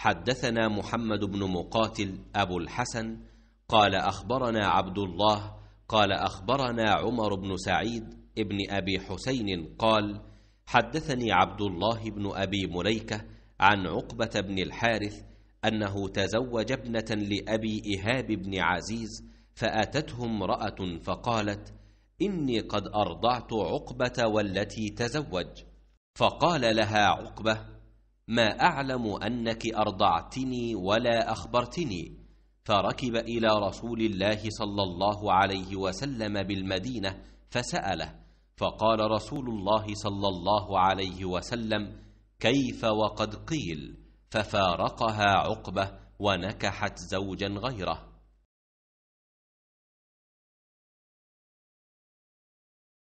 حدثنا محمد بن مقاتل أبو الحسن قال أخبرنا عبد الله قال أخبرنا عمر بن سعيد ابن أبي حسين قال حدثني عبد الله بن أبي مليكة عن عقبة بن الحارث أنه تزوج ابنة لأبي إهاب بن عزيز فأتته امرأة فقالت إني قد أرضعت عقبة والتي تزوج فقال لها عقبة ما أعلم أنك أرضعتني ولا أخبرتني فركب إلى رسول الله صلى الله عليه وسلم بالمدينة فسأله فقال رسول الله صلى الله عليه وسلم كيف وقد قيل ففارقها عقبة ونكحت زوجا غيره